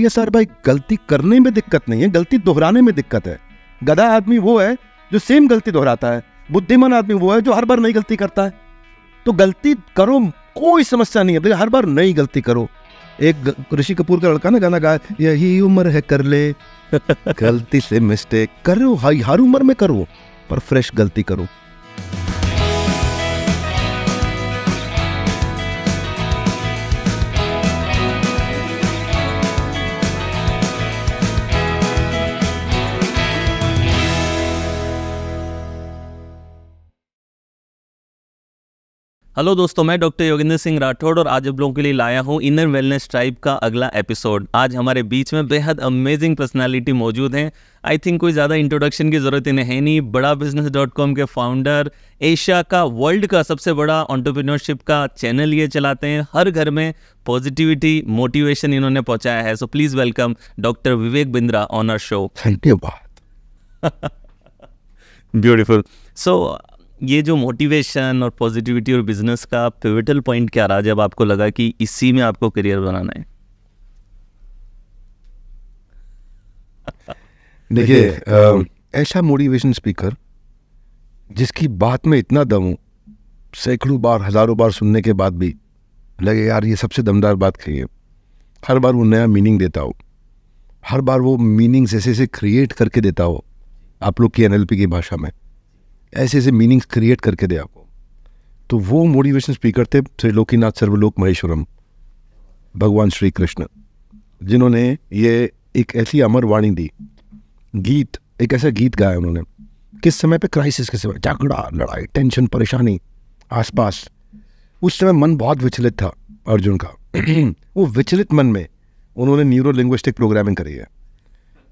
ये सर भाई गलती करने में दिक्कत नहीं है गलती दोहराने में दिक्कत है गधा आदमी वो है जो सेम गलती दोहराता है बुद्धिमान आदमी वो है जो हर बार नई गलती करता है तो गलती करो कोई समस्या नहीं है तो हर बार नई गलती करो एक ऋषि कपूर का लड़का ना गाना गाया यही उम्र है कर ले गलती से मिस्टेक करो हाई हर उम्र में करो पर फ्रेश गलती करो हेलो दोस्तों मैं डॉक्टर योगेंद्र सिंह राठौड़ और आज आप लोगों के लिए लाया हूँ इनर वेलनेस ट्राइब का अगला एपिसोड आज हमारे बीच में बेहद अमेजिंग पर्सनालिटी मौजूद हैं आई थिंक कोई ज़्यादा इंट्रोडक्शन की ज़रूरत इन्हें है नहीं बड़ा बिजनेस डॉट कॉम के फाउंडर एशिया का वर्ल्ड का सबसे बड़ा ऑन्टरप्रिनोरशिप का चैनल ये चलाते हैं हर घर में पॉजिटिविटी मोटिवेशन इन्होंने पहुँचाया है so please welcome doctor Vivek Bindra on our show धन्यवाद ब्यूटिफुल सो ये जो मोटिवेशन और पॉजिटिविटी और बिजनेस का पिविटल पॉइंट क्या रहा जब आपको लगा कि इसी में आपको करियर बनाना है देखिए ऐसा मोटिवेशन स्पीकर जिसकी बात में इतना दम हो सैकड़ों बार हज़ारों बार सुनने के बाद भी लगे यार ये सबसे दमदार बात कही है हर बार वो नया मीनिंग देता हो हर बार वो मीनिंग्स ऐसे ऐसे क्रिएट करके देता हो आप लोग की एनएलपी की भाषा में ऐसे ऐसे मीनिंग्स क्रिएट करके दे आपको तो वो मोटिवेशन स्पीकर थे श्री लोकीनाथ सर्वलोक महेश्वरम भगवान श्री कृष्ण जिन्होंने ये एक ऐसी अमर वाणी दी गीत एक ऐसा गीत गाया उन्होंने किस समय पे क्राइसिस के समय झगड़ा लड़ाई टेंशन परेशानी आसपास उस समय मन बहुत विचलित था अर्जुन का वो विचलित मन में उन्होंने न्यूरो लिंग्विस्टिक प्रोग्रामिंग करी है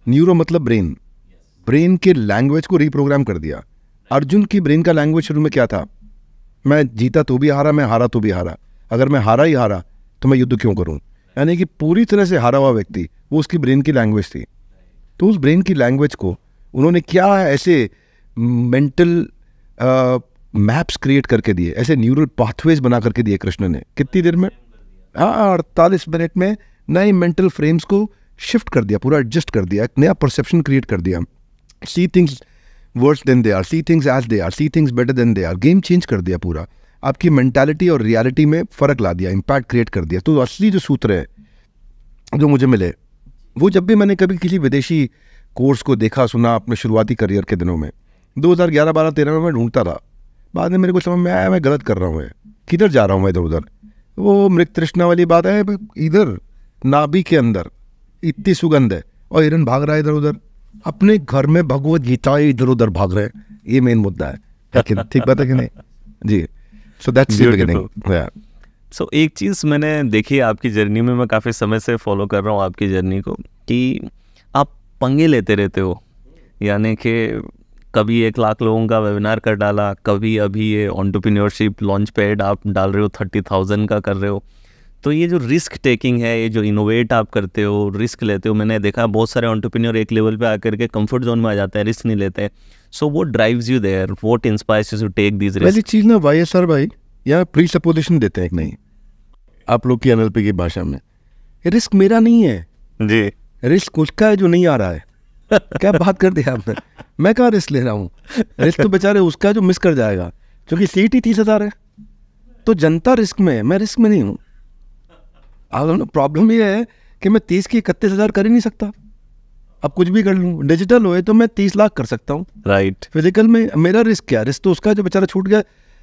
न्यूरो मतलब ब्रेन ब्रेन के लैंग्वेज को रीप्रोग्राम कर दिया अर्जुन की ब्रेन का लैंग्वेज शुरू में क्या था मैं जीता तो भी हारा मैं हारा तो भी हारा अगर मैं हारा ही हारा तो मैं युद्ध क्यों करूँ यानी कि पूरी तरह से हारा हुआ व्यक्ति वो उसकी ब्रेन की लैंग्वेज थी तो उस ब्रेन की लैंग्वेज को उन्होंने क्या ऐसे मेंटल मैप्स क्रिएट करके दिए ऐसे न्यूरल पाथवेज बना करके दिए कृष्ण ने कितनी देर में हाँ अड़तालीस मिनट में नए मेंटल फ्रेम्स को शिफ्ट कर दिया पूरा एडजस्ट कर दिया एक नया परसेप्शन क्रिएट कर दिया see things worse than they are see things as they are see things better than they are game change कर दिया पूरा आपकी मैंटेलिटी और रियलिटी में फ़र्क ला दिया इम्पैक्ट क्रिएट कर दिया तो असली जो सूत्र है जो मुझे मिले वो जब भी मैंने कभी किसी विदेशी कोर्स को देखा सुना अपने शुरुआती करियर के दिनों में 2011 12 13 में मैं ढूंढता था बाद में मेरे को समझ में आया मैं गलत कर रहा हूँ किधर जा रहा हूँ मैं इधर उधर वो मृत तृष्णा वाली बात है इधर नाभि के अंदर इतनी सुगंध है और हिरन भाग रहा है इधर उधर अपने घर में भगवत गीता इधर उधर भाग रहे ये मेन मुद्दा है ठीक बात है कि नहीं जी सो दैट्स सो एक चीज़ मैंने देखी आपकी जर्नी में मैं काफ़ी समय से फॉलो कर रहा हूँ आपकी जर्नी को कि आप पंगे लेते रहते हो यानी कि कभी एक लाख लोगों का वेबिनार कर डाला कभी अभी ये ऑन्टरप्रीनियोरशिप लॉन्च पैड आप डाल रहे हो थर्टी थाउजेंड का कर रहे हो तो ये जो रिस्क टेकिंग है ये जो इनोवेट आप करते हो रिस्क लेते हो मैंने देखा बहुत सारे ऑन्टरप्रीनियर एक लेवल पे आकर के कंफर्ट जोन में आ जाते हैं रिस्क नहीं लेते सो वो drives you there what inspires you to take these risk पहली चीज़ ना वाई एस आर भाई या प्री सपोजिशन देते हैं एक नहीं आप लोग की एन की भाषा में रिस्क मेरा नहीं है जी रिस्क उसका है जो नहीं आ रहा है क्या बात कर दिया आपने मैं कहाँ रिस्क ले रहा हूँ रिस्क तो बेचारे उसका जो मिस कर जाएगा क्योंकि सीट ही e तीस हज़ार है तो जनता रिस्क में है मैं रिस्क में नहीं हूँ अब प्रॉब्लम ये है कि मैं तीस की इकतीस हज़ार कर ही नहीं सकता अब कुछ भी कर लूँ डिजिटल होए तो मैं तीस लाख कर सकता हूँ राइट फिजिकल में मेरा रिस्क क्या रिस्क तो उसका जो बेचारा छूट गया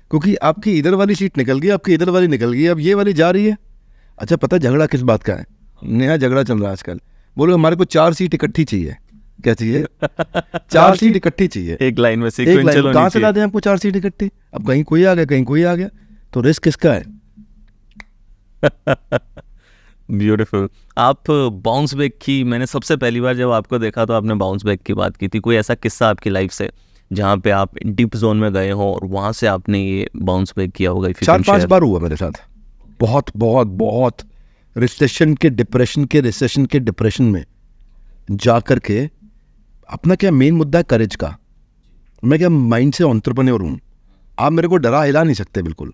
क्योंकि आपकी इधर वाली सीट निकल गई आपकी इधर वाली निकल गई अब ये वाली जा रही है अच्छा पता झगड़ा किस बात का है नया झगड़ा चल रहा है आजकल बोलो हमारे को चार सीट इकट्ठी चाहिए क्या चाहिए चार सीट इकट्ठी चाहिए एक लाइन में एक लाइन कहाँ से ला दें आपको चार सीट इकट्ठी अब कहीं कोई आ गया कहीं कोई आ गया तो रिस्क किसका है ब्यूटीफुल आप बाउंस बैक की मैंने सबसे पहली बार जब आपको देखा तो आपने बाउंस बैक की बात की थी कोई ऐसा किस्सा आपकी लाइफ से जहाँ पे आप डीप जोन में गए हो और वहाँ से आपने ये बाउंस बैक किया होगा चार पांच बार हुआ मेरे साथ बहुत बहुत बहुत रिसेशन के डिप्रेशन के रिसेशन के डिप्रेशन में जा कर के अपना क्या मेन मुद्दा है करेज का मैं क्या माइंड से ऑन्टरप्रनोर हूँ आप मेरे को डरा हिला नहीं सकते बिल्कुल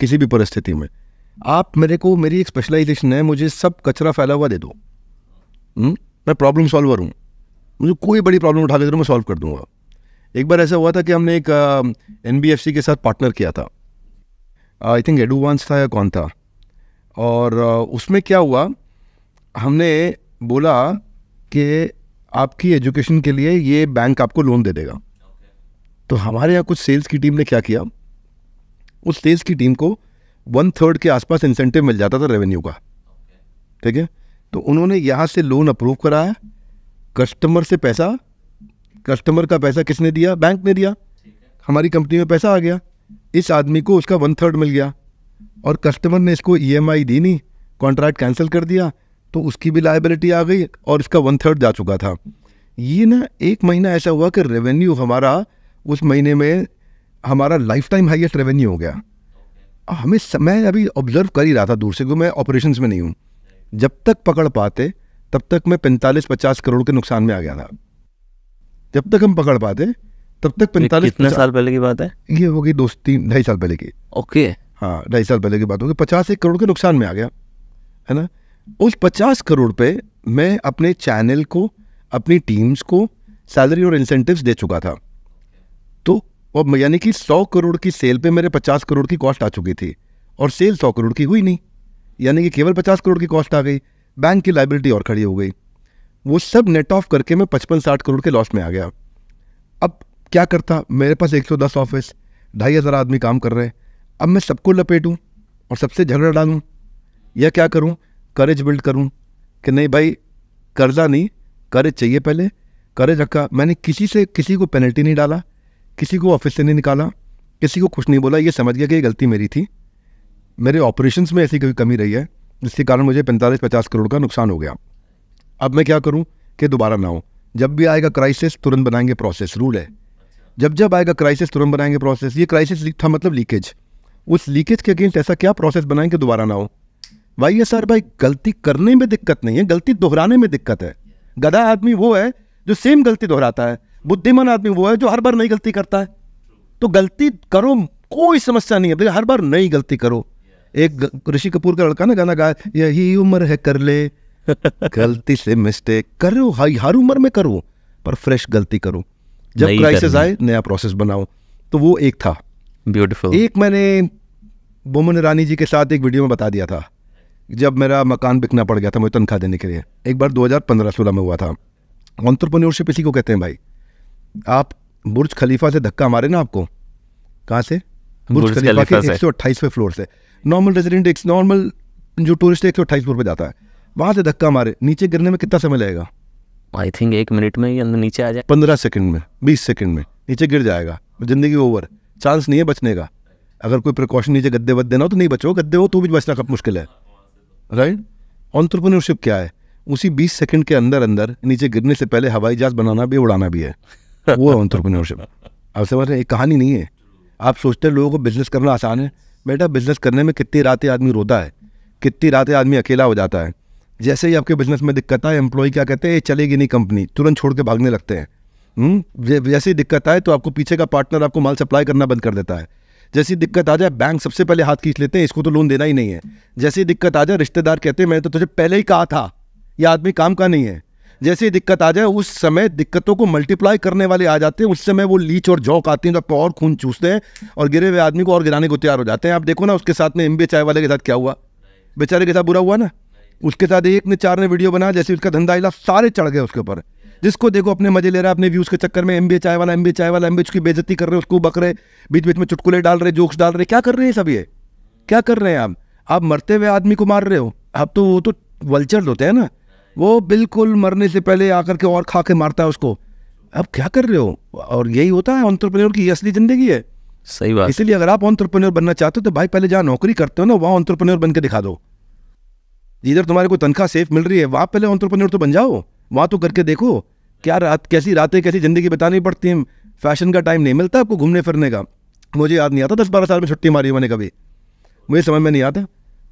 किसी भी परिस्थिति में आप मेरे को मेरी एक स्पेशलाइजेशन है मुझे सब कचरा फैला हुआ दे दो हम्म? मैं प्रॉब्लम सॉल्वर हूँ मुझे कोई बड़ी प्रॉब्लम उठा दे मैं सॉल्व कर दूँगा एक बार ऐसा हुआ था कि हमने एक एन uh, के साथ पार्टनर किया था आई थिंक एडोवांस था या कौन था और uh, उसमें क्या हुआ हमने बोला कि आपकी एजुकेशन के लिए ये बैंक आपको लोन दे देगा तो हमारे यहाँ कुछ सेल्स की टीम ने क्या किया उस सेल्स की टीम को वन थर्ड के आसपास इंसेंटिव मिल जाता था रेवेन्यू का ठीक है तो उन्होंने यहाँ से लोन अप्रूव कराया कस्टमर से पैसा कस्टमर का पैसा किसने दिया बैंक ने दिया हमारी कंपनी में पैसा आ गया इस आदमी को उसका वन थर्ड मिल गया और कस्टमर ने इसको ई e दी नहीं कॉन्ट्रैक्ट कैंसिल कर दिया तो उसकी भी लाइबिलिटी आ गई और इसका वन थर्ड जा चुका था ये ना एक महीना ऐसा हुआ कि रेवेन्यू हमारा उस महीने में हमारा लाइफ टाइम हाइएस्ट रेवेन्यू हो गया हमें मैं अभी ऑब्जर्व कर ही रहा था दूर से क्योंकि मैं ऑपरेशन में नहीं हूँ जब तक पकड़ पाते तब तक मैं पैंतालीस पचास करोड़ के नुकसान में आ गया था जब तक हम पकड़ पाते तब तक पैंतालीस कितने साल पहले की बात है ये होगी दो तीन ढाई साल पहले की ओके हाँ ढाई साल पहले की बात होगी पचास एक करोड़ के नुकसान में आ गया है ना उस पचास करोड़ पे मैं अपने चैनल को अपनी टीम्स को सैलरी और इंसेंटिव्स दे चुका था तो और यानी कि सौ करोड़ की सेल पे मेरे पचास करोड़ की कॉस्ट आ चुकी थी और सेल सौ करोड़ की हुई नहीं यानी कि केवल पचास करोड़ की कॉस्ट आ गई बैंक की लाइबिलिटी और खड़ी हो गई वो सब नेट ऑफ करके मैं पचपन साठ करोड़ के लॉस में आ गया अब क्या करता मेरे पास एक सौ दस ऑफिस ढाई हज़ार आदमी काम कर रहे हैं अब मैं सबको लपेटूँ और सबसे झगड़ा डालूँ या क्या करूँ करेज बिल्ड करूँ कि नहीं भाई कर्जा नहीं करेज चाहिए पहले करेज रखा मैंने किसी से किसी को पेनल्टी नहीं डाला किसी को ऑफिस से नहीं निकाला किसी को कुछ नहीं बोला ये समझ गया कि ये गलती मेरी थी मेरे ऑपरेशन में ऐसी कोई कमी रही है जिसके कारण मुझे पैंतालीस पचास करोड़ का नुकसान हो गया अब मैं क्या करूँ कि दोबारा ना हो जब भी आएगा क्राइसिस तुरंत बनाएंगे प्रोसेस रूल है जब जब आएगा क्राइसिस तुरंत बनाएंगे प्रोसेस ये क्राइसिस था मतलब लीकेज उस लीकेज के अगेंस्ट ऐसा क्या प्रोसेस बनाएंगे दोबारा ना हो भाई ये सर भाई गलती करने में दिक्कत नहीं है गलती दोहराने में दिक्कत है गधा आदमी वो है जो सेम गलती दोहराता है बुद्धिमान आदमी वो है जो हर बार नई गलती करता है तो गलती करो कोई समस्या नहीं है लेकिन हर बार नई गलती करो एक ऋषि कपूर का लड़का ना गाना गाया यही उम्र है कर ले गलती से मिस्टेक करो हाई हर उम्र में करो पर फ्रेश गलती करो जब क्राइसिस आए नया प्रोसेस बनाओ तो वो एक था ब्यूटीफुल एक मैंने बोमन रानी जी के साथ एक वीडियो में बता दिया था जब मेरा मकान बिकना पड़ गया था मुझे तनख्वाह देने के लिए एक बार 2015-16 में हुआ था ऑन्टरप्रनोरशिप इसी को कहते हैं भाई आप बुर्ज खलीफा से धक्का मारे ना आपको कहाँ से बुर्ज, खलीफा, के एक सौ अट्ठाईसवें फ्लोर से नॉर्मल रेजिडेंट एक नॉर्मल जो टूरिस्ट है एक सौ अट्ठाईस फ्लोर पर जाता है वहाँ से धक्का मारे नीचे गिरने में कितना समय लगेगा आई थिंक एक मिनट में ही अंदर नीचे आ जाए पंद्रह सेकंड में बीस सेकंड में नीचे गिर जाएगा ज़िंदगी ओवर चांस नहीं है बचने का अगर कोई प्रिकॉशन नीचे गद्दे वद्दे ना हो तो नहीं बचो गद्दे हो तो भी बचना कब मुश्किल है राइट ऑन्टरप्रनरशिप क्या है उसी बीस सेकंड के अंदर अंदर नीचे गिरने से पहले हवाई जहाज़ बनाना भी उड़ाना भी है वो है अब समझ रहे एक कहानी नहीं है आप सोचते हैं लोगों को बिजनेस करना आसान है बेटा बिजनेस करने में कितनी रातें आदमी रोता है कितनी रातें आदमी अकेला हो जाता है जैसे ही आपके बिजनेस में दिक्कत आए एम्प्लॉय क्या कहते हैं चलेगी नहीं कंपनी तुरंत छोड़ के भागने लगते हैं हम्म? ही दिक्कत आए तो आपको पीछे का पार्टनर आपको माल सप्लाई करना बंद कर देता है जैसी दिक्कत आ जाए बैंक सबसे पहले हाथ खींच लेते हैं इसको तो लोन देना ही नहीं है जैसे ही दिक्कत आ जाए रिश्तेदार कहते हैं मैंने तो तुझे पहले ही कहा था यह आदमी काम का नहीं है जैसे ही दिक्कत आ जाए उस समय दिक्कतों को मल्टीप्लाई करने वाले आ जाते हैं उस समय वो लीच और जौक आती हैं तो आपको और खून चूसते हैं और गिरे हुए आदमी को और गिराने को तैयार हो जाते हैं आप देखो ना उसके साथ में एम चाय वाले के साथ क्या हुआ बेचारे के साथ बुरा हुआ ना उसके साथ एक ने चार ने वीडियो बनाया जैसे उसका धंधा इला सारे चढ़ गए उसके ऊपर जिसको देखो अपने मजे ले रहा है अपने व्यूज़ के चक्कर में एम चाय वाला एम चाय वाला एम उसकी बेजती कर रहे हैं उसको बक रहे बीच बीच में चुटकुले डाल रहे जोक्स डाल रहे क्या कर रहे हैं सब ये क्या कर रहे हैं आप आप मरते हुए आदमी को मार रहे हो आप तो वो तो वल्चर्ड होते हैं ना वो बिल्कुल मरने से पहले आकर के और खा के मारता है उसको अब क्या कर रहे हो और यही होता है ऑन्टरप्रेन्योर की असली ज़िंदगी है सही बात इसलिए अगर आप ऑन्टरप्रेन्योर बनना चाहते हो तो भाई पहले जहाँ नौकरी करते हो ना वहाँ ऑन्टरप्रेन्योर बन के दिखा दो इधर तुम्हारे को तनख्वाह सेफ मिल रही है वहाँ पहले ऑन्टरप्रेन्योर तो बन जाओ वहाँ तो करके देखो क्या रात कैसी रातें कैसी ज़िंदगी बितानी पड़ती है फैशन का टाइम नहीं मिलता आपको घूमने फिरने का मुझे याद नहीं आता दस बारह साल में छुट्टी मारी मैंने कभी मुझे समझ में नहीं आता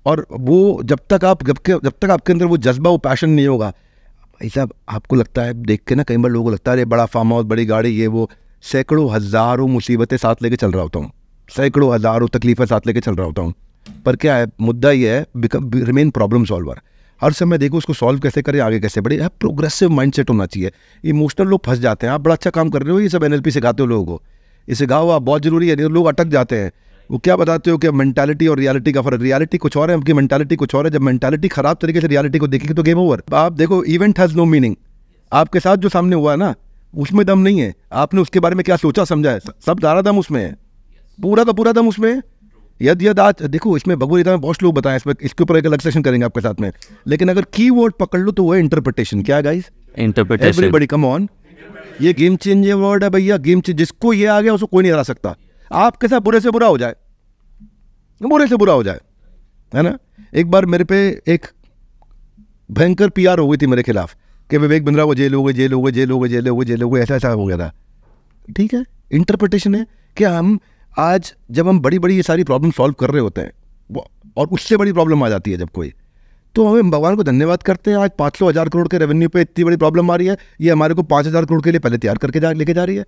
और वो जब तक आप जब के जब तक आपके अंदर वो जज्बा वो पैशन नहीं होगा भाई साहब आपको लगता है देख के ना कई बार लोगों को लगता है अरे बड़ा फार्म हाउस बड़ी गाड़ी ये वो सैकड़ों हज़ारों मुसीबतें साथ लेके चल रहा होता हूँ सैकड़ों हज़ारों तकलीफें साथ लेके चल रहा होता हूँ पर क्या है मुद्दा ये है बिकम रिमेन प्रॉब्लम सॉल्वर हर समय देखो उसको सॉल्व कैसे करें आगे कैसे बढ़े यहाँ प्रोग्रेसिव माइंड सेट होना चाहिए इमोशनल लोग फंस जाते हैं आप बड़ा अच्छा काम कर रहे हो ये सब एन सिखाते हो लोगों को ये सिखाओ आप बहुत ज़रूरी है तो लोग अटक जाते हैं वो क्या बताते हो कि मेंटालिटी और रियलिटी का फर्क रियलिटी कुछ और है उनकी मेंटालिटी कुछ और है जब मेंटालिटी खराब तरीके से रियलिटी को देखेगी तो गेम ओवर आप देखो इवेंट हैज़ नो मीनिंग आपके साथ जो सामने हुआ है ना उसमें दम नहीं है आपने उसके बारे में क्या सोचा समझा है सब दारा दम उसमें है पूरा का पूरा दम उसमें यद यद आज देखो इसमें गीता में बहुत लोग बताएं इसमें इसके ऊपर एक अलग सेशन करेंगे आपके साथ में लेकिन अगर की वर्ड पकड़ लो तो वो है इंटरप्रिटेशन क्या गाइस इंटरप्रिटेशन बड़ी कम ऑन ये गेम चेंजिंग वर्ड है भैया गेम चेंज जिसको ये आ गया उसको कोई नहीं हरा सकता आपके साथ बुरे से बुरा हो जाए बुरे से बुरा हो जाए है ना एक बार मेरे पे एक भयंकर पीआर हो गई थी मेरे खिलाफ कि विवेक बिंद्रा को जेल हो गए जेल हो गए जेल हो गए जेल हो गए जेल हो गए ऐसा ऐसा हो गया था ठीक है इंटरप्रटेशन है कि हम आज जब हम बड़ी बड़ी ये सारी प्रॉब्लम सॉल्व कर रहे होते हैं और उससे बड़ी प्रॉब्लम आ जाती है जब कोई तो हमें भगवान को धन्यवाद करते हैं आज पाँच सौ हज़ार करोड़ के रेवेन्यू पे इतनी बड़ी प्रॉब्लम आ रही है ये हमारे को पाँच हज़ार करोड़ के लिए पहले तैयार करके जा लेके जा रही है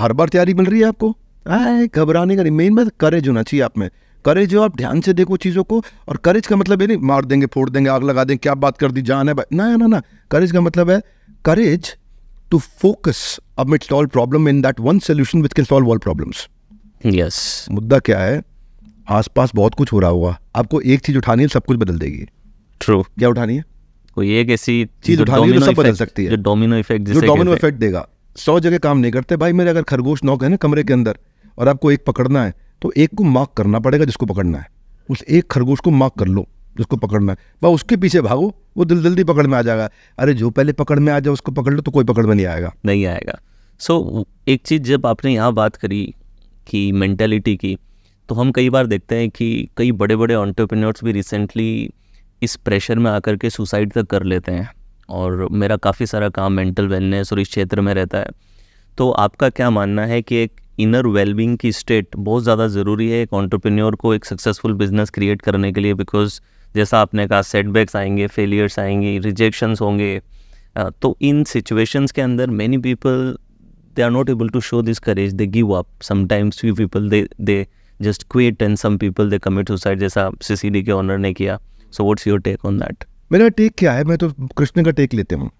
हर बार तैयारी मिल रही है आपको आए घबराने का नहीं मेन बात करेज होना चाहिए आप में करेज हो आप ध्यान से देखो चीज़ों को और करेज का मतलब ये नहीं मार देंगे फोड़ देंगे आग लगा देंगे क्या बात कर दी जान है भाई ना ना ना करेज का मतलब है करेज टू फोकस अब meet solve problem in that one solution which can solve all problems yes मुद्दा क्या है आसपास बहुत कुछ हो रहा होगा आपको एक चीज़ उठानी है सब कुछ बदल देगी ट्रू क्या उठानी है कोई एक ऐसी चीज उठानी है जो तो सब बदल सकती है जो डोमिनो इफेक्ट जो डोमिनो इफेक्ट देगा सौ जगह काम नहीं करते भाई मेरे अगर खरगोश नौक है ना कमरे के अंदर और आपको एक पकड़ना है तो एक को मार्क करना पड़ेगा जिसको पकड़ना है उस एक खरगोश को मार्क कर लो जिसको पकड़ना है वह उसके पीछे भागो वो दिल जल्दी पकड़ में आ जाएगा अरे जो पहले पकड़ में आ जाए उसको पकड़ लो तो कोई पकड़ में नहीं आएगा नहीं आएगा सो so, एक चीज़ जब आपने यहाँ बात करी कि मैंटेलिटी की तो हम कई बार देखते हैं कि कई बड़े बड़े ऑन्टरप्रेन्योर्स भी रिसेंटली इस प्रेशर में आकर के सुसाइड तक कर लेते हैं और मेरा काफ़ी सारा काम मेंटल वेलनेस और इस क्षेत्र में रहता है तो आपका क्या मानना है कि एक इनर वेलबींग की स्टेट बहुत ज़्यादा ज़रूरी है एक ऑन्टरप्रेन्योर को एक सक्सेसफुल बिजनेस क्रिएट करने के लिए बिकॉज जैसा आपने कहा सेटबैक्स आएंगे फेलियर्स आएंगे रिजेक्शंस होंगे तो इन सिचुएशंस के अंदर many people they are not able to show this courage they give up sometimes few people they they just quit and some people they commit suicide जैसा सीसीडी के owner ने किया so what's your take on that मेरा take क्या है मैं तो कृष्ण का टेक लेते हूँ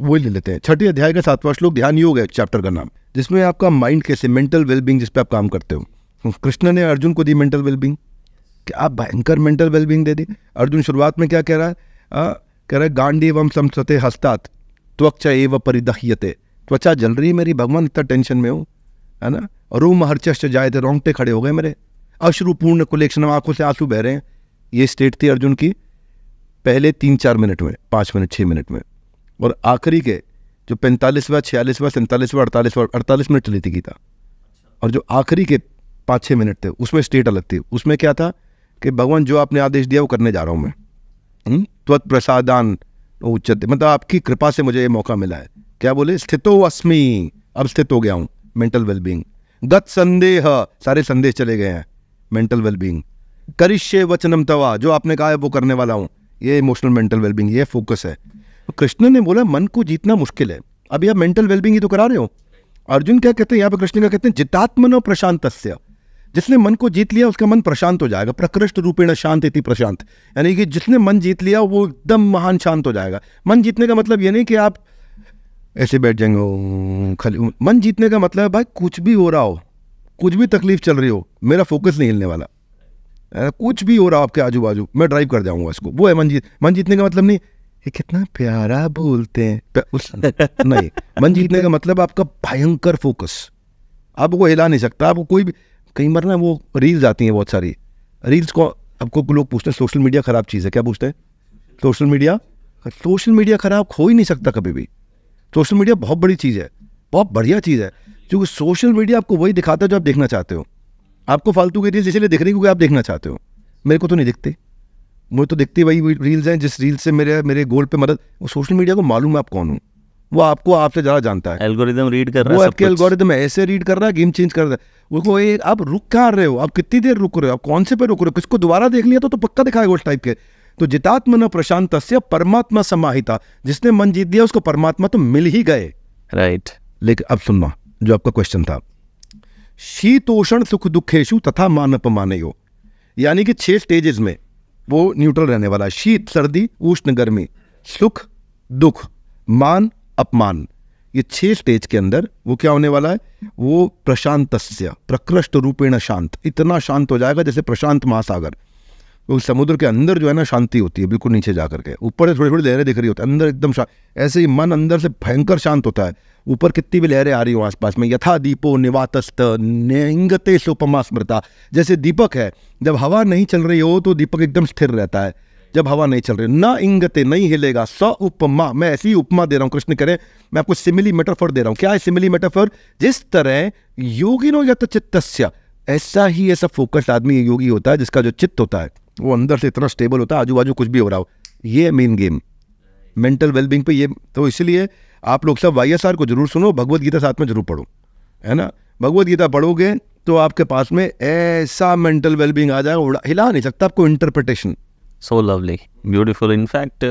वही ले लेते हैं छठे अध्याय का सातवां श्लोक ध्यान योग है चैप्टर का नाम जिसमें आपका माइंड कैसे मेंटल वेलबींग जिस पर आप काम करते हो तो कृष्ण ने अर्जुन को दी मेंटल वेलबींग कि आप भयंकर मेंटल वेलबींग दे दी अर्जुन शुरुआत में क्या कह रहा है कह रहा है गांडी एवं समसते हस्तात त्वचा एव परिदह्यते त्वचा जल रही है मेरी भगवान इतना टेंशन में हो है ना रूम हरचश्च जाए थे रोंगटे खड़े हो गए मेरे अश्रुपूर्ण कुलेक्षण आंखों से आंसू बह रहे हैं ये स्टेट थी अर्जुन की पहले तीन चार मिनट में पाँच मिनट छः मिनट में और आखिरी के जो पैंतालीसवा छियालीसवा सैंतालीसवा अड़तालीसवा अड़तालीस मिनट चली थी गीता अच्छा। और जो आखिरी के पाँच छः मिनट थे उसमें स्टेट अलग थी उसमें क्या था कि भगवान जो आपने आदेश दिया वो करने जा रहा हूँ मैं हम्म? त्वत प्रसादान उच्चते मतलब आपकी कृपा से मुझे ये मौका मिला है क्या बोले स्थितो अस्मि अब स्थित हो गया हूँ मेंटल वेलबींग गत संदेह सारे संदेह चले गए हैं मेंटल वेलबींग करिष्य वचनम तवा जो आपने कहा है वो करने वाला हूँ ये इमोशनल मेंटल वेलबींग ये फोकस है कृष्ण ने बोला मन को जीतना मुश्किल है अभी आप मेंटल वेलबिंग ही तो करा रहे हो अर्जुन क्या कहते हैं यहाँ पर कृष्ण का कहते हैं जितात्मन और प्रशांत जिसने मन को जीत लिया उसका मन प्रशांत हो जाएगा प्रकृष्ट रूपेण शांत इति प्रशांत यानी कि जिसने मन जीत लिया वो एकदम महान शांत हो जाएगा मन जीतने का मतलब ये नहीं कि आप ऐसे बैठ जाएंगे खाली मन जीतने का मतलब है भाई कुछ भी हो रहा हो कुछ भी तकलीफ चल रही हो मेरा फोकस नहीं हिलने वाला कुछ भी हो रहा हो आपके आजू बाजू मैं ड्राइव कर जाऊंगा इसको वो है मन जीत मन जीतने का मतलब नहीं ये कितना प्यारा बोलते हैं उस नहीं मन जीतने का मतलब आपका भयंकर फोकस आप वो हिला नहीं सकता आपको कोई भी कई बार ना वो रील्स आती हैं बहुत सारी रील्स को आपको लोग पूछते हैं सोशल मीडिया ख़राब चीज़ है क्या पूछते हैं सोशल मीडिया सोशल मीडिया ख़राब हो ही नहीं सकता कभी भी सोशल मीडिया बहुत बड़ी चीज़ है बहुत बढ़िया चीज़ है क्योंकि सोशल मीडिया आपको वही दिखाता है जो आप देखना चाहते हो आपको फालतू की रील्स इसलिए दिख रही क्योंकि आप देखना चाहते हो मेरे को तो नहीं दिखती मुझे तो दिखती वही रील्स हैं जिस रील से मेरे मेरे गोल पे मदद वो सोशल मीडिया को मालूम है आप कौन हूँ वो आपको आपसे ज़्यादा जानता है एल्गोरिदम रीड कर रहा है वो आपके एल्गोरिदम ऐसे रीड कर रहा है गेम चेंज कर रहा है उसको ये आप रुक क्या रहे हो आप कितनी देर रुक रहे हो आप कौन से पे रुक रहे हो किसको दोबारा देख लिया तो, तो पक्का दिखाएगा उस टाइप के तो न प्रशांत परमात्मा समाहिता जिसने मन जीत दिया उसको परमात्मा तो मिल ही गए राइट लेकिन अब सुनना जो आपका क्वेश्चन था शीतोषण सुख दुखेशु तथा मान अपमान यानी कि छह स्टेजेस में वो न्यूट्रल रहने वाला है शीत सर्दी उष्ण गर्मी सुख दुख मान अपमान ये छह स्टेज के अंदर वो क्या होने वाला है वो प्रशांत प्रकृष्ट रूपेण शांत इतना शांत हो जाएगा जैसे प्रशांत महासागर समुद्र के अंदर जो है ना शांति होती है बिल्कुल नीचे जा करके ऊपर से थोड़ी थोड़ी लहरें दिख रही होती है अंदर एकदम ऐसे ही मन अंदर से भयंकर शांत होता है ऊपर कितनी भी लहरें आ रही हो आसपास में यथा दीपो निवातस्त नेंगते सोपमा स्मृता जैसे दीपक है जब हवा नहीं चल रही हो तो दीपक एकदम स्थिर रहता है जब हवा नहीं चल रही ना इंगते नहीं हिलेगा स उपमा मैं ऐसी उपमा दे रहा हूँ कृष्ण करें मैं आपको सिमिली मेटाफर दे रहा हूँ क्या है सिमिली मेटाफर जिस तरह योगिनो यत चित्तस्य ऐसा ही ऐसा फोकस आदमी योगी होता है जिसका जो चित्त होता है वो अंदर से इतना स्टेबल होता है आजू बाजू कुछ भी हो रहा हो ये मेन गेम मेंटल वेलबींग पे ये तो इसलिए आप लोग सब वाई को जरूर सुनो भगवत गीता साथ में जरूर पढ़ो है ना भगवत गीता पढ़ोगे तो आपके पास में ऐसा मेंटल वेलबींग आ जाएगा उड़ा हिला नहीं सकता आपको interpretation so lovely beautiful in fact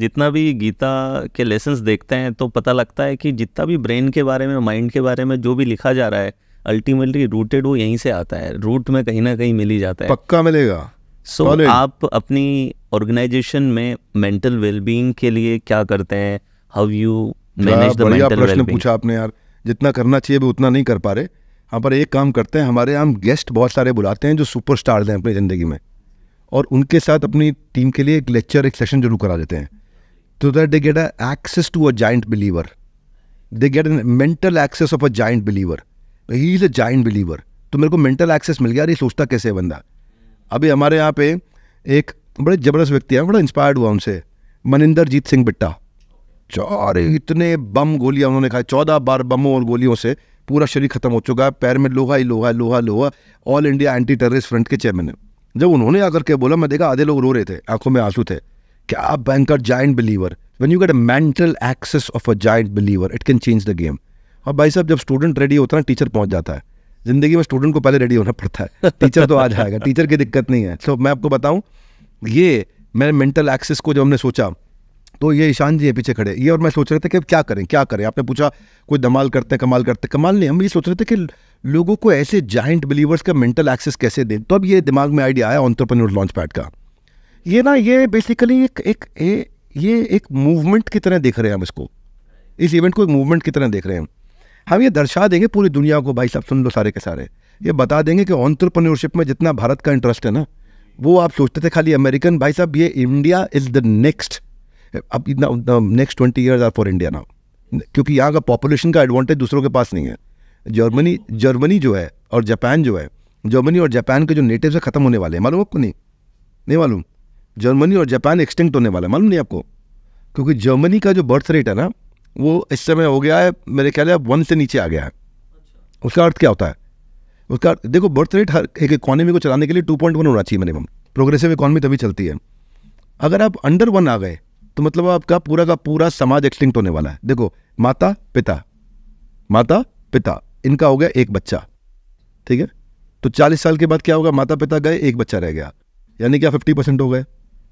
जितना भी गीता के लेसन्स देखते हैं तो पता लगता है कि जितना भी ब्रेन के बारे में माइंड के बारे में जो भी लिखा जा रहा है अल्टीमेटली रूटेड वो यहीं से आता है रूट में कहीं ना कहीं मिल ही जाता है पक्का मिलेगा सो so, आप अपनी ऑर्गेनाइजेशन में मेंटल वेलबींग के लिए क्या करते हैं how you manage the mental wellbeing प्रश्न पूछा आपने यार जितना करना चाहिए भी उतना नहीं कर पा रहे हम पर एक काम करते हैं हमारे यहाँ हम गेस्ट बहुत सारे बुलाते हैं जो सुपरस्टार हैं अपनी ज़िंदगी में और उनके साथ अपनी टीम के लिए एक लेक्चर एक सेशन जरूर करा देते हैं तो that they get a access to a giant believer they get mental access of a giant believer he is a giant believer तो मेरे को मेंटल एक्सेस मिल गया अरे सोचता कैसे बंदा अभी हमारे यहाँ पे एक बड़े ज़बरदस्त व्यक्ति हैं बड़ा इंस्पायर्ड हुआ उनसे मनिंदर जीत सिंह बिट्टा अरे इतने बम गोलियाँ उन्होंने खाए चौदह बार बमों और गोलियों से पूरा शरीर खत्म हो चुका है पैर में लोहा ही लोहा लोहा लोहा all India anti terrorist front के चेयरमैन है जब उन्होंने आकर के बोला मैं देखा आधे लोग रो रहे थे आंखों में आंसू थे क्या banker giant believer when you get a mental access of a giant believer it can change the game और भाई साहब जब स्टूडेंट रेडी होता है टीचर पहुंच जाता है जिंदगी में स्टूडेंट को पहले रेडी होना पड़ता है टीचर तो आ जाएगा टीचर की दिक्कत नहीं है सो मैं आपको बताऊँ ये मैंने मेंटल एक्सेस को जब हमने सोचा तो ये ईशान जी है पीछे खड़े ये और मैं सोच रहे थे कि क्या करें क्या करें आपने पूछा कोई धमाल करते हैं कमाल करते हैं कमाल नहीं हम ये सोच रहे थे कि लोगों को ऐसे जाइंट बिलीवर्स का मेंटल एक्सेस कैसे दें तो अब ये दिमाग में आइडिया आया ऑन्टरप्रनोर लॉन्च पैड का ये ना ये बेसिकली एक एक ए, ये एक मूवमेंट की तरह देख रहे हैं हम इसको इस इवेंट को एक मूवमेंट की तरह देख रहे हैं हम ये दर्शा देंगे पूरी दुनिया को भाई साहब सुन लो सारे के सारे ये बता देंगे कि ऑन्ट्रप्रनोरशिप में जितना भारत का इंटरेस्ट है ना वो आप सोचते थे खाली अमेरिकन भाई साहब ये इंडिया इज़ द नेक्स्ट अब इतना next twenty years are for India now क्योंकि यहाँ का पॉपुलेशन का एडवांटेज दूसरों के पास नहीं है जर्मनी जर्मनी जो है और जापान जो है जर्मनी और जापान के जो नेटिव है ख़त्म होने वाले हैं मालूम आपको नहीं नहीं मालूम जर्मनी और जापान एक्सटिंक्ट होने वाला है मालूम नहीं आपको क्योंकि जर्मनी का जो बर्थ रेट है ना वो इस समय हो गया है मेरे ख्याल अब वन से नीचे आ गया है अच्छा। उसका अर्थ क्या होता है उसका देखो बर्थ रेट हर एक इकोनॉमी को चलाने के लिए टू पॉइंट वन होना चाहिए मिनिमम प्रोग्रेसिव इकोनॉमी तभी चलती है अगर आप अंडर वन आ गए तो मतलब आपका पूरा का पूरा समाज एक्सटिंक्ट होने वाला है देखो माता पिता माता पिता इनका हो गया एक बच्चा ठीक है तो चालीस साल के बाद क्या होगा माता पिता गए एक बच्चा रह गया यानी क्या फिफ्टी परसेंट हो गए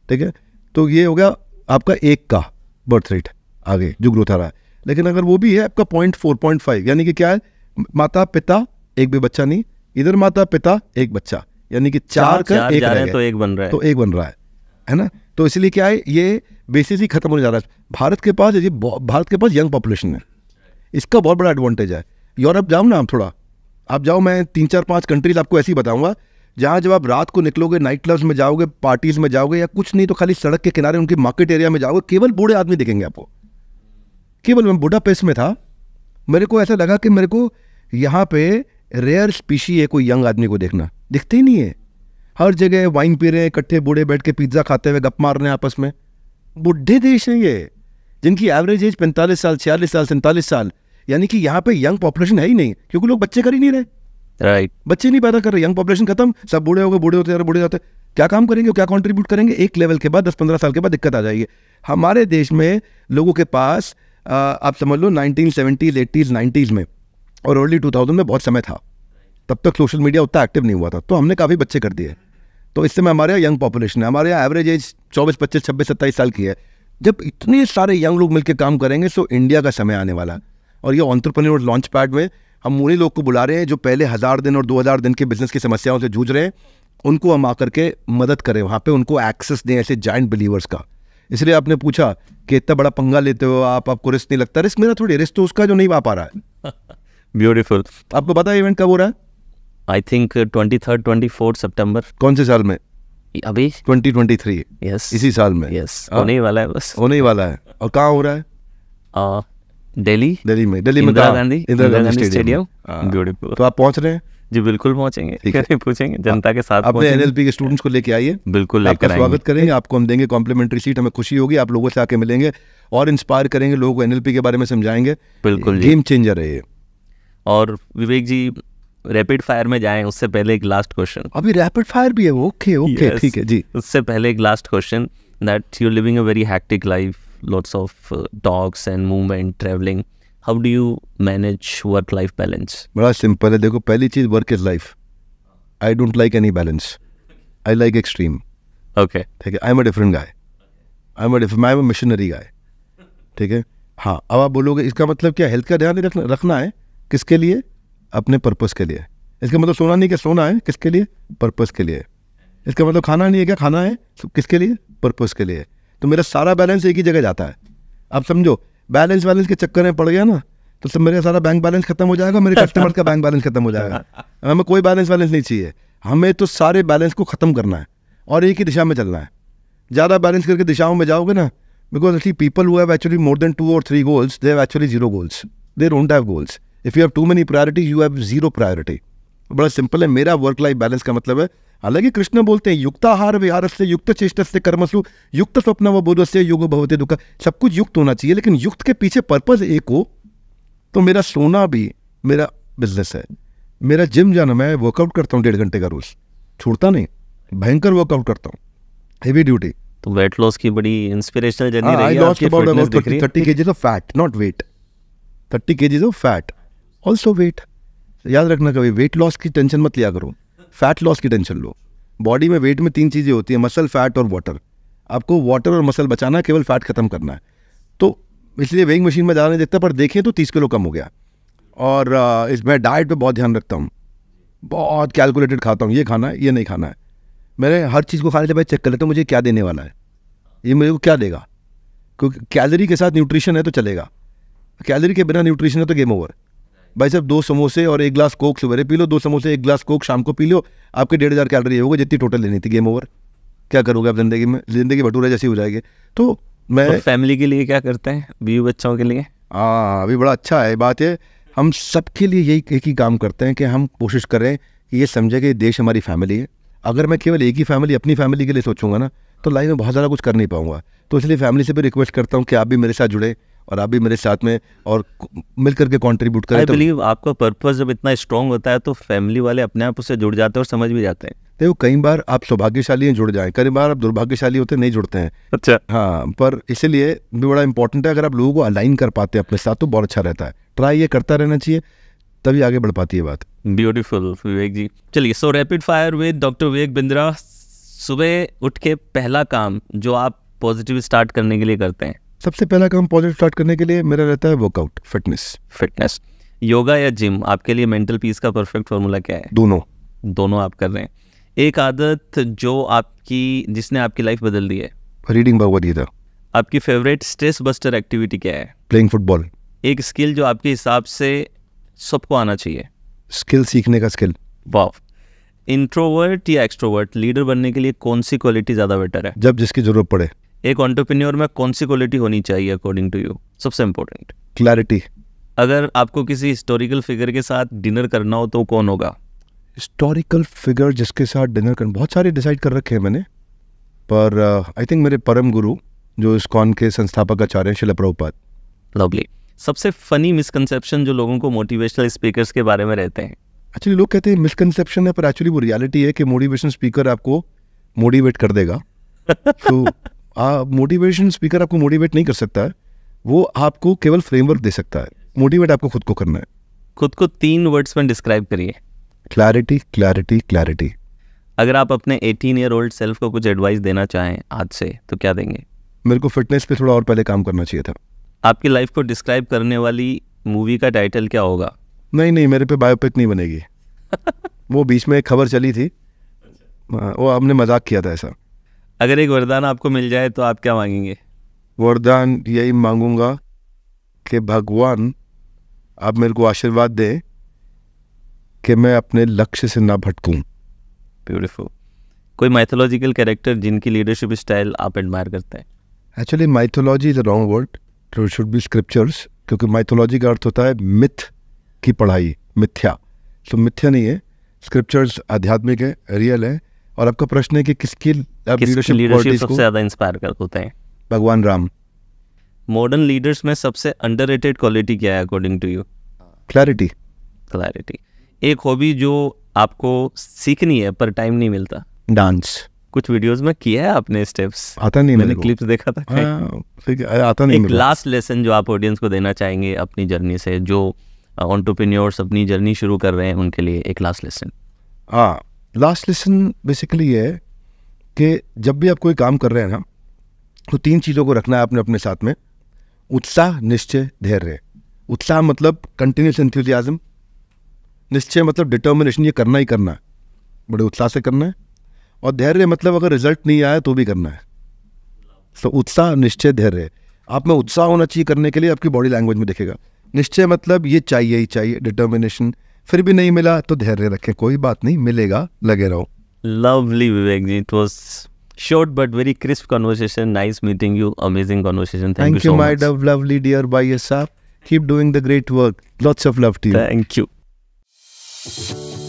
ठीक है तो ये हो गया आपका एक का बर्थ रेट आगे जो ग्रोथ आ रहा है लेकिन अगर वो भी है आपका पॉइंट फोर पॉइंट फाइव यानी कि क्या है माता पिता एक भी बच्चा नहीं इधर माता पिता एक बच्चा यानी कि चार, चार का एक रह तो एक बन रहा है तो एक बन रहा है है ना तो इसलिए क्या है ये बेसिस ही खत्म होने जा रहा है भारत के पास ये भारत के पास यंग पॉपुलेशन है इसका बहुत बड़ा एडवांटेज है यूरोप जाओ ना आप थोड़ा आप जाओ मैं तीन चार पाँच कंट्रीज आपको ऐसी बताऊँगा जहाँ जब आप रात को निकलोगे नाइट क्लब्स में जाओगे पार्टीज में जाओगे या कुछ नहीं तो खाली सड़क के किनारे उनके मार्केट एरिया में जाओगे केवल बूढ़े आदमी दिखेंगे आपको केवल मैं पेस में था मेरे को ऐसा लगा कि मेरे को यहाँ पे रेयर स्पीशी है कोई यंग आदमी को देखना दिखते ही नहीं है हर जगह वाइन पी रहे हैं इकट्ठे बूढ़े बैठ के पिज्ज़ा खाते हुए गप मार रहे हैं आपस में बुढ़े देश हैं ये जिनकी एवरेज एज पैंतालीस साल छियालीस साल सैंतालीस साल यानी कि यहाँ पे यंग पॉपुलेशन है ही नहीं क्योंकि लोग बच्चे कर ही नहीं रहे राइट right. बच्चे नहीं पैदा कर रहे यंग पॉपुलेशन खत्म सब बूढ़े हो गए बूढ़े होते बूढ़े जाते क्या काम करेंगे क्या कॉन्ट्रीब्यूट करेंगे एक लेवल के बाद दस पंद्रह साल के बाद दिक्कत आ जाएगी हमारे देश में लोगों के पास आप समझ लो नाइनटीन सेवेंटीज़ एटीज़ नाइन्टीज़ में और अर्ली टू थाउजेंड में बहुत समय था तब तक सोशल मीडिया उतना एक्टिव नहीं हुआ था तो हमने काफ़ी बच्चे कर दिए तो इस समय हमारे यहाँ यंग पॉपुलेशन है हमारे यहाँ एवरेज एज चौबीस पच्चीस छब्बीस सत्ताईस साल की है जब इतने सारे यंग लोग मिलकर काम करेंगे सो इंडिया का समय आने वाला है और ये ऑन्टरप्रन्योर लॉन्च पैड में हम उन्हीं लोग को बुला रहे हैं जो पहले हज़ार दिन और दो हज़ार दिन के बिजनेस की समस्याओं से जूझ रहे हैं उनको हम आकर के मदद करें वहाँ पे उनको एक्सेस दें ऐसे जॉइंट बिलीवर्स का इसलिए आपने पूछा कि इतना बड़ा पंगा लेते हो आप आपको रिस्क नहीं लगता रिस्क मेरा थोड़ी रिस्क तो उसका जो नहीं आ पा रहा है ब्यूटीफुल आपको पता है इवेंट कब हो रहा है I think twenty third twenty fourth September कौन से साल में अभी ट्वेंटी ट्वेंटी थ्री यस इसी साल में यस हाँ। होने ही वाला है बस होने ही वाला है और कहाँ हो रहा है दिल्ली दिल्ली में दिल्ली में इंदिरा गांधी इंदिरा गांधी स्टेडियम ब्यूटीफुल हाँ। तो आप पहुँच रहे हैं जी बिल्कुल पहुंचेंगे पूछेंगे जनता के साथ अपने एनएलपी के स्टूडेंट्स को लेके आइए बिल्कुल ले आपका स्वागत करेंगे आपको हम देंगे कॉम्प्लीमेंट्री सीट हमें खुशी होगी आप लोगों से आके मिलेंगे और इंस्पायर करेंगे लोगों को एनएलपी के बारे में समझाएंगे बिल्कुल गेम चेंजर है ये और विवेक जी रैपिड फायर में जाएं उससे पहले एक लास्ट क्वेश्चन अभी रैपिड फायर भी है ओके ओके ठीक है जी उससे पहले एक last question that you living a very hectic life lots of dogs and movement travelling how do you manage work life balance बड़ा सिंपल है देखो पहली चीज़ work is life I don't like any balance I like extreme okay ठीक है I am a different guy I am I am missionary guy ठीक है हाँ अब आप बोलोगे इसका मतलब क्या हेल्थ का ध्यान रखना रखना है किसके लिए अपने पर्पस के लिए इसका मतलब सोना नहीं क्या सोना है किसके लिए पर्पस के लिए इसका मतलब खाना नहीं है क्या खाना है किसके लिए पर्पस के लिए तो मेरा सारा बैलेंस एक ही जगह जाता है आप समझो बैलेंस वैलेंस के चक्कर में पड़ गया ना तो सब मेरा सारा बैंक बैलेंस खत्म हो जाएगा मेरे कस्टमर का बैंक बैलेंस खत्म हो जाएगा हमें कोई बैलेंस वैलेंस नहीं चाहिए हमें तो सारे बैलेंस को ख़त्म करना है और एक ही दिशा में चलना है ज़्यादा बैलेंस करके दिशाओं में जाओगे ना because actually people who have actually more than two or three goals they have actually zero goals they don't have goals if you have too many priorities you have zero priority बड़ा simple है मेरा work life balance का मतलब है हालांकि कृष्ण बोलते हैं युक्त आहार विहार से युक्त चेष्ट से कर्मसु युक्त स्वप्न व से युग भवते दुख सब कुछ युक्त होना चाहिए लेकिन युक्त के पीछे पर्पज एक हो तो मेरा सोना भी मेरा बिजनेस है मेरा जिम जाना मैं वर्कआउट करता हूँ डेढ़ घंटे का रोज छोड़ता नहीं भयंकर वर्कआउट करता हूँ हेवी ड्यूटी तो वेट लॉस की बड़ी इंस्पिरेशनल जर्नी हाँ, रही है आपकी फिटनेस दिख रही 30 kgs of fat not weight 30 kgs of fat also weight याद रखना कभी वेट लॉस की टेंशन मत लिया करो फैट लॉस की टेंशन लो बॉडी में वेट में तीन चीज़ें होती हैं मसल फैट और वाटर आपको वाटर और मसल बचाना केवल फैट खत्म करना है तो इसलिए वेइंग मशीन में ज़्यादा नहीं देखता पर देखें तो तीस किलो कम हो गया और इस मैं डाइट पर बहुत ध्यान रखता हूँ बहुत कैलकुलेटेड खाता हूँ ये खाना है ये नहीं खाना है मैंने हर चीज़ को खाने से पहले चेक कर लेता हूँ तो मुझे क्या देने वाला है ये मेरे को क्या देगा क्योंकि कैलरी के साथ न्यूट्रिशन है तो चलेगा कैलरी के बिना न्यूट्रिशन है तो गेम ओवर भाई साहब दो समोसे और एक ग्लास कोक सवेरे पी लो दो समोसे एक ग्लास कोक शाम को पी लो आपके डेढ़ हज़ार कैलरी होगा जितनी टोटल लेनी थी गेम ओवर क्या करोगे आप ज़िंदगी में ज़िंदगी भटूरा जैसी हो जाएगी तो मैं तो फैमिली के लिए क्या करते हैं बीवी बच्चों के लिए हाँ अभी बड़ा अच्छा है बात है हम सबके लिए यही एक ही काम करते हैं कि हम कोशिश करें कि ये समझे कि देश हमारी फैमिली है अगर मैं केवल एक ही फैमिली अपनी फैमिली के लिए सोचूंगा ना तो लाइफ में बहुत ज़्यादा कुछ कर नहीं पाऊंगा तो इसलिए फैमिली से भी रिक्वेस्ट करता हूँ कि आप भी मेरे साथ जुड़े और आप भी मेरे साथ में और मिल करके कॉन्ट्रीब्यूट करें बिलीव तो, आपका पर्पज जब इतना स्ट्रॉन्ग होता है तो फैमिली वाले अपने आप उससे जुड़ जाते हैं और समझ भी जाते हैं देखो कई बार आप सौभाग्यशाली हैं जुड़ जाए कई बार आप दुर्भाग्यशाली होते नहीं जुड़ते हैं अच्छा हाँ पर इसीलिए भी बड़ा इंपॉर्टेंट है अगर आप लोगों को अलाइन कर पाते हैं अपने साथ तो बहुत अच्छा रहता है ट्राई ये करता रहना चाहिए तभी आगे बढ़ पाती है बात ब्यूटीफुल विवेक जी चलिए so rapid fire with doctor Vivek Bindra सुबह उठ के पहला काम जो आप पॉजिटिव स्टार्ट करने के लिए करते हैं सबसे पहला काम पॉजिटिव स्टार्ट करने के लिए मेरा रहता है वर्कआउट फिटनेस फिटनेस योगा या जिम आपके लिए मेंटल पीस का परफेक्ट फॉर्मूला क्या है दोनों दोनों आप कर रहे हैं एक आदत जो आपकी जिसने आपकी लाइफ बदल दी है रीडिंग भगवत गीता आपकी फेवरेट स्ट्रेस बस्टर एक्टिविटी क्या है प्लेइंग फुटबॉल एक स्किल जो आपके हिसाब से सबको आना चाहिए स्किल सीखने का स्किल वाह इंट्रोवर्ट या एक्सट्रोवर्ट लीडर बनने के लिए कौन सी क्वालिटी ज़्यादा बेटर है जब जिसकी ज़रूरत पड़े एक ऑन्टरप्रिन्योर में कौन सी क्वालिटी होनी चाहिए अकॉर्डिंग टू यू सबसे इम्पोर्टेंट क्लैरिटी अगर आपको किसी हिस्टोरिकल फिगर के साथ डिनर करना हो तो कौन होगा हिस्टोरिकल फिगर जिसके साथ डिनर करना बहुत सारे डिसाइड कर रखे हैं मैंने पर आई uh, थिंक मेरे परम गुरु जो इस इस्कॉन के संस्थापक आचार्य शिल प्रभुपात लवली सबसे फनी मिसकनसेप्शन जो लोगों को मोटिवेशनल स्पीकर्स के बारे में रहते हैं एक्चुअली लोग कहते हैं मिसकनसेप्शन है पर एक्चुअली वो रियलिटी है कि मोटिवेशन स्पीकर आपको मोटिवेट कर देगा तो मोटिवेशन स्पीकर आपको मोटिवेट नहीं कर सकता है वो आपको केवल फ्रेमवर्क दे सकता है मोटिवेट आपको खुद को करना है खुद को तीन वर्ड्स में डिस्क्राइब करिए क्लैरिटी क्लैरिटी क्लैरिटी अगर आप अपने 18 ईयर ओल्ड सेल्फ को कुछ एडवाइस देना चाहें आज से तो क्या देंगे मेरे को फिटनेस पे थोड़ा और पहले काम करना चाहिए था आपकी लाइफ को डिस्क्राइब करने वाली मूवी का टाइटल क्या होगा नहीं नहीं मेरे पे बायोपिक नहीं बनेगी वो बीच में एक खबर चली थी वो आपने मजाक किया था ऐसा अगर एक वरदान आपको मिल जाए तो आप क्या मांगेंगे वरदान यही मांगूंगा कि भगवान आप मेरे को आशीर्वाद दें कि मैं अपने लक्ष्य से ना भटकूं ब्यूटीफुल कोई माइथोलॉजिकल कैरेक्टर जिनकी लीडरशिप स्टाइल आप एडमायर करते हैं actually mythology is a wrong word should be scriptures क्योंकि माइथोलॉजी का अर्थ होता है मिथ की पढ़ाई मिथ्या तो so, मिथ्या नहीं है स्क्रिप्चर्स आध्यात्मिक है रियल है और आपका प्रश्न है कि किसकी लीडरशिप सबसे ज्यादा इंस्पायर कर होते हैं भगवान राम मॉडर्न लीडर्स में सबसे अंडर क्वालिटी क्या है according to you clarity clarity एक हॉबी जो आपको सीखनी है पर टाइम नहीं मिलता डांस कुछ वीडियोस में किया है आपने स्टेप्स आता नहीं मैंने क्लिप्स देखा था आ, हाँ, आता नहीं एक लास्ट लेसन जो आप ऑडियंस को देना चाहेंगे अपनी जर्नी से जो ऑन्टरप्रेन्योर्स uh, अपनी जर्नी शुरू कर रहे हैं उनके लिए एक लास्ट लेसन हाँ लास्ट लेसन बेसिकली ये है कि जब भी आप कोई काम कर रहे हैं ना तो तीन चीज़ों को रखना है आपने अपने साथ में उत्साह निश्चय धैर्य उत्साह मतलब कंटिन्यूस इंथ्यूजियाज़म निश्चय मतलब डिटर्मिनेशन ये करना ही करना है बड़े उत्साह से करना है और धैर्य मतलब अगर रिजल्ट नहीं आया तो भी करना है सो उत्साह निश्चय धैर्य आप में उत्साह होना चाहिए करने के लिए आपकी बॉडी लैंग्वेज में देखेगा निश्चय मतलब ये चाहिए ही चाहिए डिटर्मिनेशन फिर भी नहीं मिला तो धैर्य रखें कोई बात नहीं मिलेगा लगे रहो lovely Vivek ji it was short but very crisp conversation nice meeting you amazing conversation thank you my dove lovely dear बाई साहब keep doing the great work lots of love too thank you